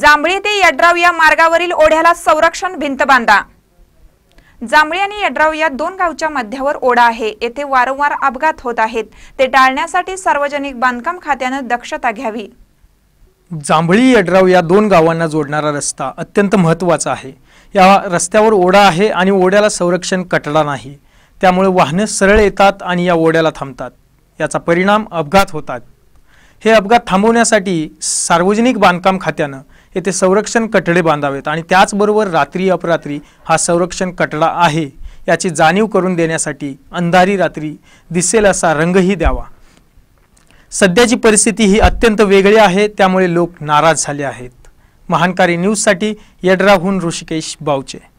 जांभळी ते यड्राव या मार्गावरील ओढ्याला संरक्षण भिंत बांधा जांभळी आणि यड्राव या दोन गावच्या मध्यावर ओढा आहे येथे वारंवार अपघात होत आहेत ते टाळण्यासाठी सार्वजनिक बांधकाम खात्यानं दक्षता घ्यावी जांभळी यड्राव या दोन गावांना जोडणारा रस्ता अत्यंत महत्त्वाचा आहे या रस्त्यावर ओढा आहे आणि ओढ्याला संरक्षण कटडा नाही त्यामुळे वाहनं सरळ येतात आणि या ओढ्याला थांबतात याचा परिणाम अपघात होतात हे अपघात थांबवण्यासाठी सार्वजनिक बांधकाम खात्यानं येथे संरक्षण कटडे बांधावेत आणि त्याचबरोबर रात्री अपरात्री हा संरक्षण कटडा आहे याची जाणीव करून देण्यासाठी अंधारी रात्री दिसेल असा रंगही द्यावा सध्याची परिस्थिती ही अत्यंत वेगळी आहे त्यामुळे लोक नाराज झाले आहेत महानकारी न्यूजसाठी यड्राहून ऋषिकेश बावचे